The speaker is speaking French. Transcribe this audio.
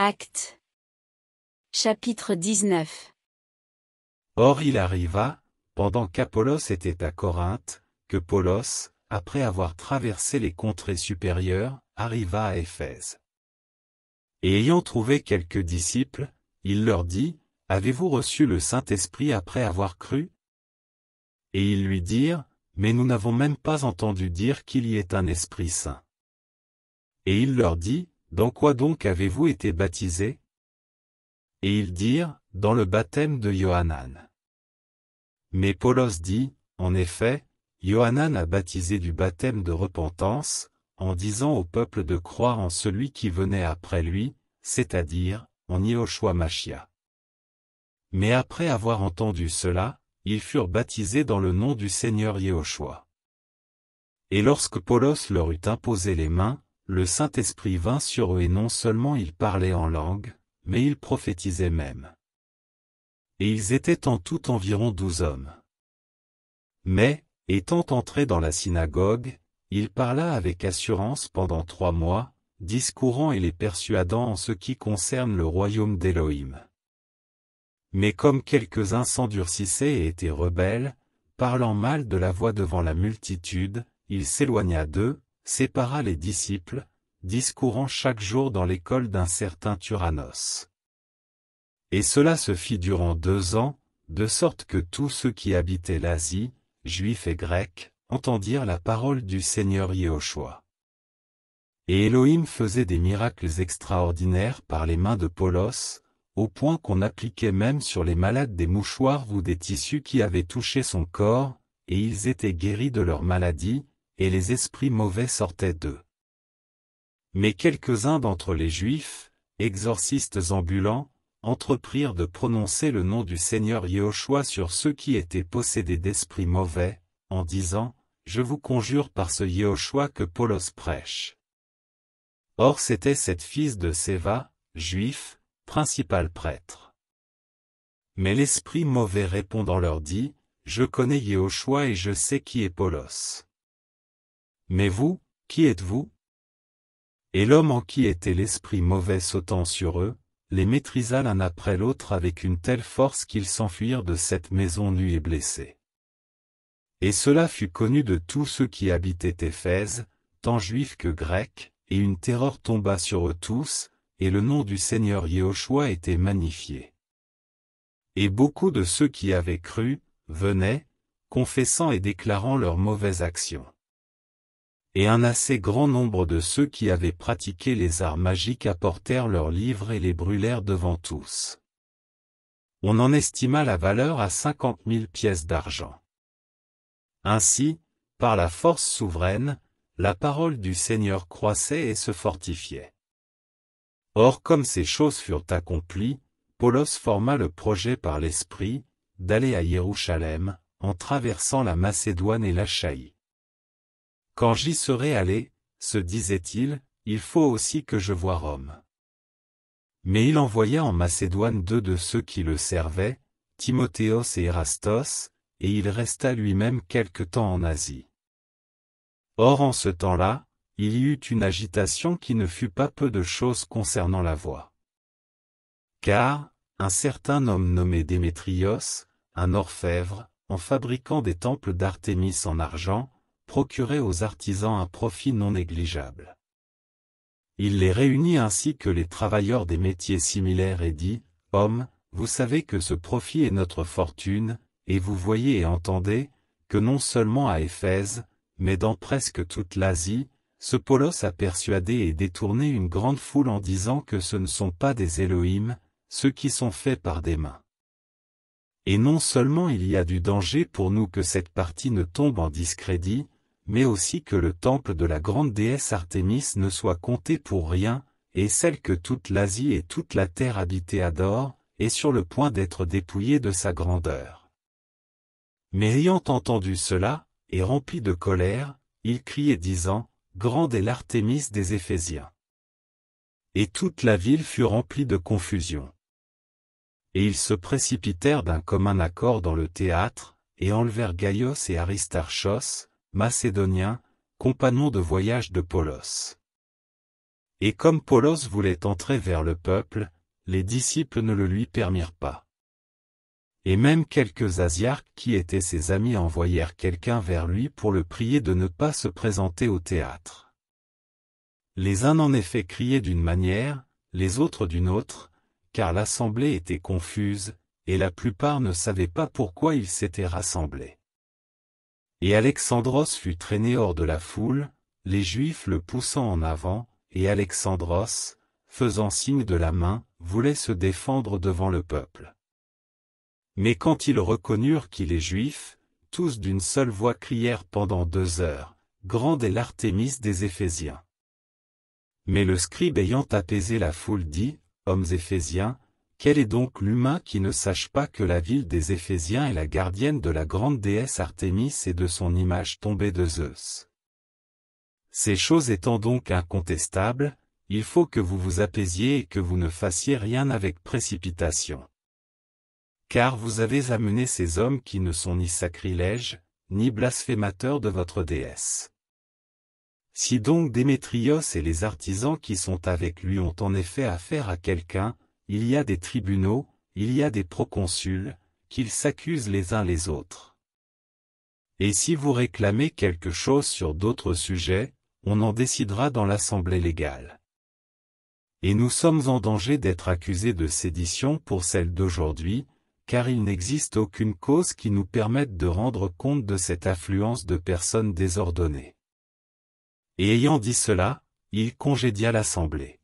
Acte. Chapitre 19 Or il arriva, pendant qu'Apollos était à Corinthe, que Paulos, après avoir traversé les contrées supérieures, arriva à Éphèse. Et ayant trouvé quelques disciples, il leur dit, Avez-vous reçu le Saint-Esprit après avoir cru Et ils lui dirent, Mais nous n'avons même pas entendu dire qu'il y ait un Esprit Saint. Et il leur dit, dans quoi donc avez-vous été baptisés Et ils dirent, Dans le baptême de Johanan. Mais Paulos dit, En effet, Johanan a baptisé du baptême de repentance, en disant au peuple de croire en celui qui venait après lui, c'est-à-dire, en Yehoshua Machia. Mais après avoir entendu cela, ils furent baptisés dans le nom du Seigneur Yehoshua. Et lorsque Paulos leur eut imposé les mains, le Saint-Esprit vint sur eux et non seulement ils parlaient en langue, mais ils prophétisaient même. Et ils étaient en tout environ douze hommes. Mais, étant entré dans la synagogue, il parla avec assurance pendant trois mois, discourant et les persuadant en ce qui concerne le royaume d'Élohim. Mais comme quelques-uns s'endurcissaient et étaient rebelles, parlant mal de la voix devant la multitude, il s'éloigna d'eux, sépara les disciples, discourant chaque jour dans l'école d'un certain Turanos. Et cela se fit durant deux ans, de sorte que tous ceux qui habitaient l'Asie, juifs et grecs, entendirent la parole du Seigneur Yehoshua. Et Elohim faisait des miracles extraordinaires par les mains de Polos, au point qu'on appliquait même sur les malades des mouchoirs ou des tissus qui avaient touché son corps, et ils étaient guéris de leur maladie, et les esprits mauvais sortaient d'eux. Mais quelques-uns d'entre les Juifs, exorcistes ambulants, entreprirent de prononcer le nom du Seigneur Yehoshua sur ceux qui étaient possédés d'esprits mauvais, en disant, Je vous conjure par ce Yehoshua que Paulos prêche. Or c'était cette fils de Séva, juif, principal prêtre. Mais l'esprit mauvais répondant leur dit, Je connais Yehoshua et je sais qui est Paulos. Mais vous, qui êtes-vous Et l'homme en qui était l'esprit mauvais sautant sur eux, les maîtrisa l'un après l'autre avec une telle force qu'ils s'enfuirent de cette maison nue et blessée. Et cela fut connu de tous ceux qui habitaient Éphèse, tant juifs que grecs, et une terreur tomba sur eux tous, et le nom du Seigneur Yehoshua était magnifié. Et beaucoup de ceux qui avaient cru, venaient, confessant et déclarant leurs mauvaises actions et un assez grand nombre de ceux qui avaient pratiqué les arts magiques apportèrent leurs livres et les brûlèrent devant tous. On en estima la valeur à cinquante mille pièces d'argent. Ainsi, par la force souveraine, la parole du Seigneur croissait et se fortifiait. Or comme ces choses furent accomplies, Paulos forma le projet par l'Esprit, d'aller à Jérusalem, en traversant la Macédoine et l'Achaïe. Quand j'y serai allé, se disait-il, il faut aussi que je voie Rome. Mais il envoya en Macédoine deux de ceux qui le servaient, Timothéos et Erastos, et il resta lui-même quelque temps en Asie. Or en ce temps-là, il y eut une agitation qui ne fut pas peu de choses concernant la voie. Car, un certain homme nommé Démétrios, un orfèvre, en fabriquant des temples d'Artémis en argent, procurait aux artisans un profit non négligeable. Il les réunit ainsi que les travailleurs des métiers similaires et dit, Hommes, vous savez que ce profit est notre fortune, et vous voyez et entendez, que non seulement à Éphèse, mais dans presque toute l'Asie, ce Polos a persuadé et détourné une grande foule en disant que ce ne sont pas des Elohim, ceux qui sont faits par des mains. Et non seulement il y a du danger pour nous que cette partie ne tombe en discrédit, mais aussi que le temple de la grande déesse Artémis ne soit compté pour rien, et celle que toute l'Asie et toute la terre habitée adore, est sur le point d'être dépouillée de sa grandeur. Mais ayant entendu cela, et rempli de colère, il criait disant, Grande est l'Artémis des Éphésiens. Et toute la ville fut remplie de confusion. Et ils se précipitèrent d'un commun accord dans le théâtre, et enlevèrent Gaïos et Aristarchos, Macédonien, compagnon de voyage de Polos. » Et comme Polos voulait entrer vers le peuple, les disciples ne le lui permirent pas. Et même quelques Asiarques qui étaient ses amis envoyèrent quelqu'un vers lui pour le prier de ne pas se présenter au théâtre. Les uns en effet criaient d'une manière, les autres d'une autre, car l'assemblée était confuse, et la plupart ne savaient pas pourquoi ils s'étaient rassemblés. Et Alexandros fut traîné hors de la foule, les Juifs le poussant en avant, et Alexandros, faisant signe de la main, voulait se défendre devant le peuple. Mais quand ils reconnurent qu'il est juif, tous d'une seule voix crièrent pendant deux heures, Grande est l'Artémis des Éphésiens. Mais le scribe ayant apaisé la foule dit, Hommes Éphésiens, quel est donc l'humain qui ne sache pas que la ville des Éphésiens est la gardienne de la grande déesse Artémis et de son image tombée de Zeus Ces choses étant donc incontestables, il faut que vous vous apaisiez et que vous ne fassiez rien avec précipitation. Car vous avez amené ces hommes qui ne sont ni sacrilèges, ni blasphémateurs de votre déesse. Si donc Démétrios et les artisans qui sont avec lui ont en effet affaire à quelqu'un, il y a des tribunaux, il y a des proconsuls, qu'ils s'accusent les uns les autres. Et si vous réclamez quelque chose sur d'autres sujets, on en décidera dans l'Assemblée légale. Et nous sommes en danger d'être accusés de sédition pour celle d'aujourd'hui, car il n'existe aucune cause qui nous permette de rendre compte de cette affluence de personnes désordonnées. Et ayant dit cela, il congédia l'Assemblée.